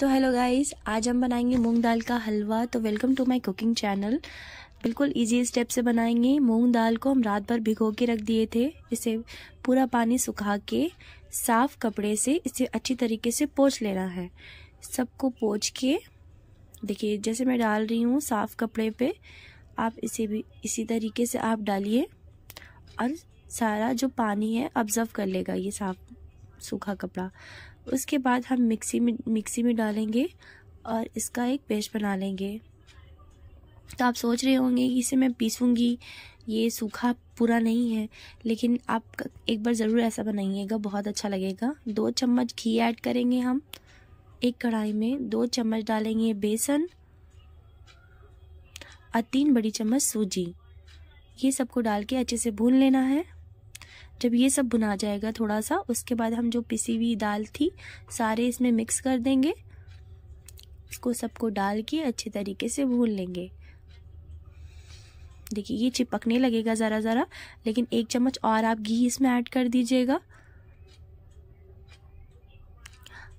तो hello guys आज हम बनाएंगे मूंग दाल का हलवा तो welcome to my cooking channel बिल्कुल इजी स्टेप से बनाएंगे मूंग दाल को हम रात भर भिगो के रख दिए थे इसे पूरा पानी सुखा के साफ कपड़े से इसे अच्छी तरीके से पोछ लेना है सबको पोछ के देखिए जैसे मैं डाल रही हूँ साफ कपड़े पे आप इसे भी इसी तरीके से आप डालिए और सारा जो पानी है ऑब्जर्व कर लेगा ये साफ सूखा कपड़ा उसके बाद हम मिक्सी में मिक्सी में डालेंगे और इसका एक पेस्ट बना लेंगे तो आप सोच रहे होंगे कि इसे मैं पीसूँगी ये सूखा पूरा नहीं है लेकिन आप एक बार ज़रूर ऐसा बनाइएगा बहुत अच्छा लगेगा दो चम्मच घी ऐड करेंगे हम एक कढ़ाई में दो चम्मच डालेंगे बेसन और तीन बड़ी चम्मच सूजी ये सबको डाल के अच्छे से भून लेना है जब ये सब भुना जाएगा थोड़ा सा उसके बाद हम जो पिसी हुई दाल थी सारे इसमें मिक्स कर देंगे इसको सबको डाल के अच्छे तरीके से भून लेंगे देखिए ये चिपकने लगेगा ज़रा ज़रा लेकिन एक चम्मच और आप घी इसमें ऐड कर दीजिएगा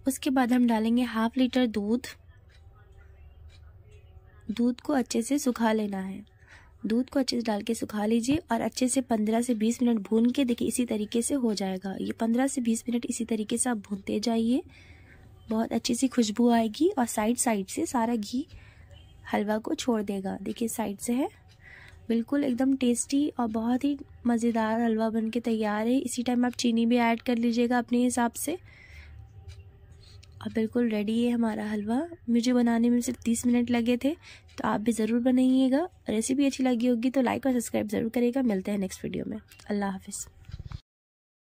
उसके बाद हम डालेंगे हाफ लीटर दूध दूध को अच्छे से सुखा लेना है दूध को अच्छे से डाल के सुखा लीजिए और अच्छे से 15 से 20 मिनट भून के देखिए इसी तरीके से हो जाएगा ये 15 से 20 मिनट इसी तरीके से आप भूनते जाइए बहुत अच्छी सी खुशबू आएगी और साइड साइड से सारा घी हलवा को छोड़ देगा देखिए साइड से है बिल्कुल एकदम टेस्टी और बहुत ही मज़ेदार हलवा बन के तैयार है इसी टाइम आप चीनी भी ऐड कर लीजिएगा अपने हिसाब से और बिल्कुल रेडी है हमारा हलवा मुझे बनाने में सिर्फ तीस मिनट लगे थे तो आप भी ज़रूर बनाइएगा रेसिपी अच्छी लगी होगी तो लाइक और सब्सक्राइब ज़रूर करेगा मिलते हैं नेक्स्ट वीडियो में अल्लाह हाफिज़